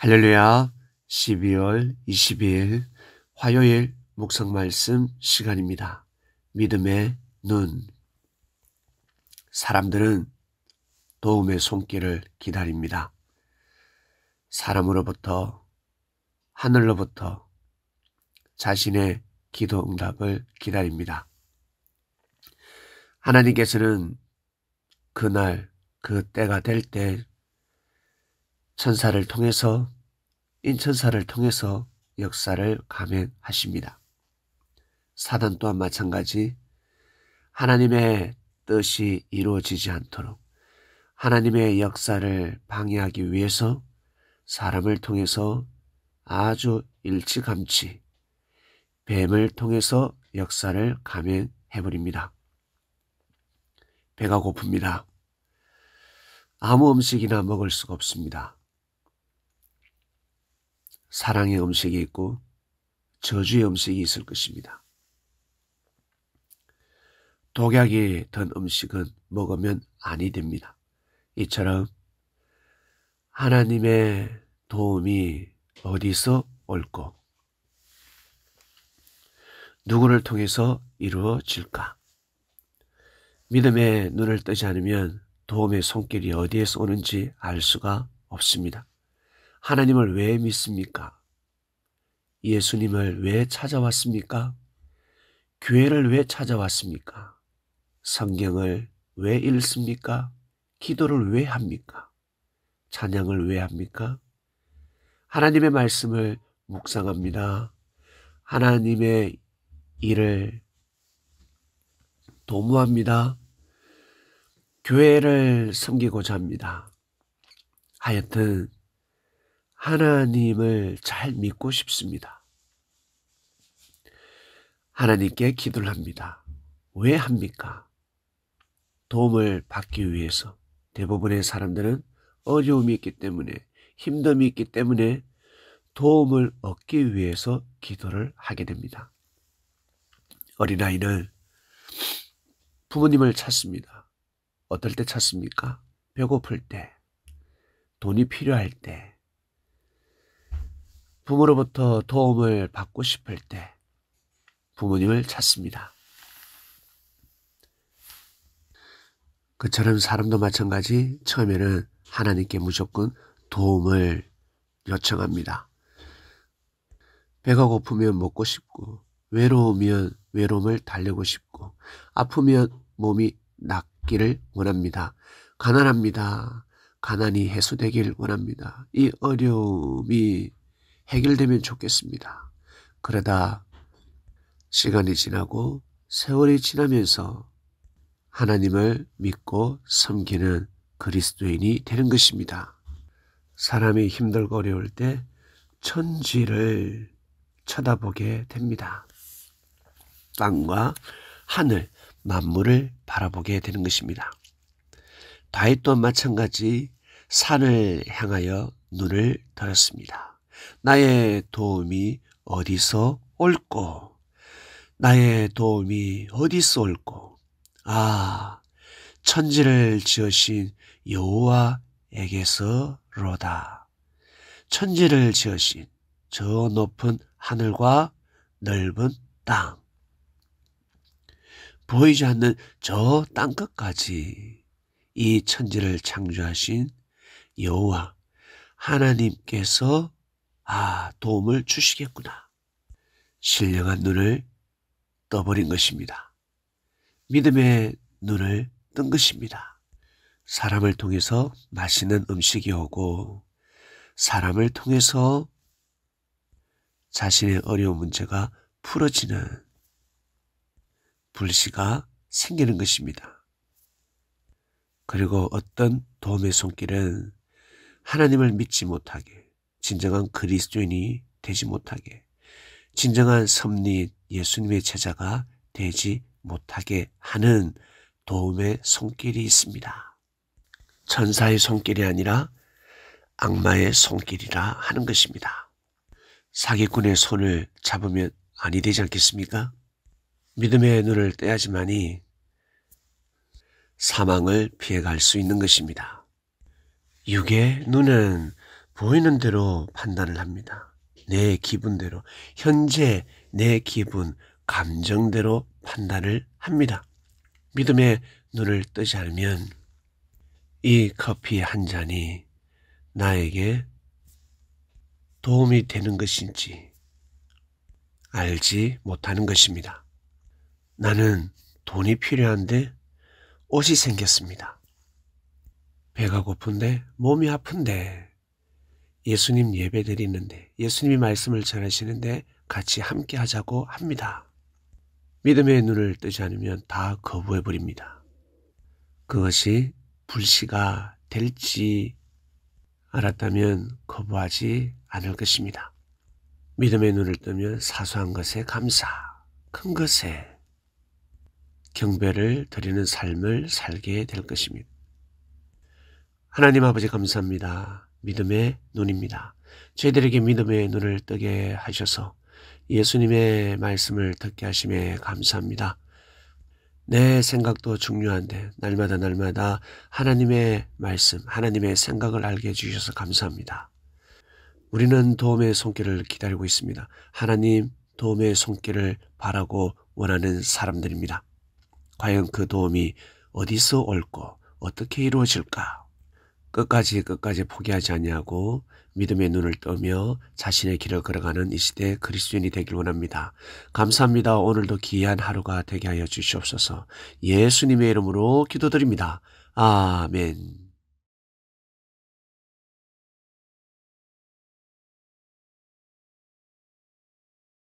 할렐루야 12월 22일 화요일 묵상 말씀 시간입니다. 믿음의 눈 사람들은 도움의 손길을 기다립니다. 사람으로부터 하늘로부터 자신의 기도 응답을 기다립니다. 하나님께서는 그날 그 때가 될때 천사를 통해서 인천사를 통해서 역사를 감행하십니다. 사단 또한 마찬가지 하나님의 뜻이 이루어지지 않도록 하나님의 역사를 방해하기 위해서 사람을 통해서 아주 일찌감치 뱀을 통해서 역사를 감행해버립니다. 배가 고픕니다. 아무 음식이나 먹을 수가 없습니다. 사랑의 음식이 있고 저주의 음식이 있을 것입니다. 독약이 든 음식은 먹으면 아니 됩니다. 이처럼 하나님의 도움이 어디서 올고 누구를 통해서 이루어질까? 믿음의 눈을 뜨지 않으면 도움의 손길이 어디에서 오는지 알 수가 없습니다. 하나님을 왜 믿습니까? 예수님을 왜 찾아왔습니까? 교회를 왜 찾아왔습니까? 성경을 왜 읽습니까? 기도를 왜 합니까? 찬양을 왜 합니까? 하나님의 말씀을 묵상합니다. 하나님의 일을 도모합니다. 교회를 섬기고자 합니다. 하여튼 하나님을 잘 믿고 싶습니다. 하나님께 기도를 합니다. 왜 합니까? 도움을 받기 위해서 대부분의 사람들은 어려움이 있기 때문에 힘듦이 있기 때문에 도움을 얻기 위해서 기도를 하게 됩니다. 어린아이는 부모님을 찾습니다. 어떨 때 찾습니까? 배고플 때, 돈이 필요할 때, 부모로부터 도움을 받고 싶을 때 부모님을 찾습니다. 그처럼 사람도 마찬가지 처음에는 하나님께 무조건 도움을 요청합니다. 배가 고프면 먹고 싶고 외로우면 외로움을 달래고 싶고 아프면 몸이 낫기를 원합니다. 가난합니다. 가난이 해소되길 원합니다. 이 어려움이 해결되면 좋겠습니다. 그러다 시간이 지나고 세월이 지나면서 하나님을 믿고 섬기는 그리스도인이 되는 것입니다. 사람이 힘들고 어려울 때 천지를 쳐다보게 됩니다. 땅과 하늘, 만물을 바라보게 되는 것입니다. 다윗도 마찬가지 산을 향하여 눈을 들었습니다. 나의 도움이 어디서 올꼬? 나의 도움이 어디서 올꼬? 아, 천지를 지으신 여호와에게서로다. 천지를 지으신 저 높은 하늘과 넓은 땅. 보이지 않는 저 땅끝까지 이 천지를 창조하신 여호와 하나님께서 아, 도움을 주시겠구나. 신령한 눈을 떠버린 것입니다. 믿음의 눈을 뜬 것입니다. 사람을 통해서 맛있는 음식이 오고, 사람을 통해서 자신의 어려운 문제가 풀어지는 불씨가 생기는 것입니다. 그리고 어떤 도움의 손길은 하나님을 믿지 못하게 진정한 그리스도인이 되지 못하게 진정한 섭리 예수님의 제자가 되지 못하게 하는 도움의 손길이 있습니다. 천사의 손길이 아니라 악마의 손길이라 하는 것입니다. 사기꾼의 손을 잡으면 아니 되지 않겠습니까? 믿음의 눈을 떼야지만이 사망을 피해갈 수 있는 것입니다. 육의 눈은 보이는 대로 판단을 합니다. 내 기분대로, 현재 내 기분, 감정대로 판단을 합니다. 믿음의 눈을 뜨지 않으면 이 커피 한 잔이 나에게 도움이 되는 것인지 알지 못하는 것입니다. 나는 돈이 필요한데 옷이 생겼습니다. 배가 고픈데 몸이 아픈데 예수님 예배 드리는데 예수님이 말씀을 전하시는데 같이 함께 하자고 합니다. 믿음의 눈을 뜨지 않으면 다 거부해 버립니다. 그것이 불씨가 될지 알았다면 거부하지 않을 것입니다. 믿음의 눈을 뜨면 사소한 것에 감사, 큰 것에 경배를 드리는 삶을 살게 될 것입니다. 하나님 아버지 감사합니다. 믿음의 눈입니다. 저희들에게 믿음의 눈을 뜨게 하셔서 예수님의 말씀을 듣게 하심에 감사합니다. 내 생각도 중요한데 날마다 날마다 하나님의 말씀, 하나님의 생각을 알게 해주셔서 감사합니다. 우리는 도움의 손길을 기다리고 있습니다. 하나님 도움의 손길을 바라고 원하는 사람들입니다. 과연 그 도움이 어디서 올고 어떻게 이루어질까 끝까지 끝까지 포기하지 않냐고 믿음의 눈을 떠며 자신의 길을 걸어가는 이 시대 의 그리스도인이 되길 원합니다. 감사합니다. 오늘도 귀한 하루가 되게 하여 주시옵소서. 예수님의 이름으로 기도드립니다. 아멘.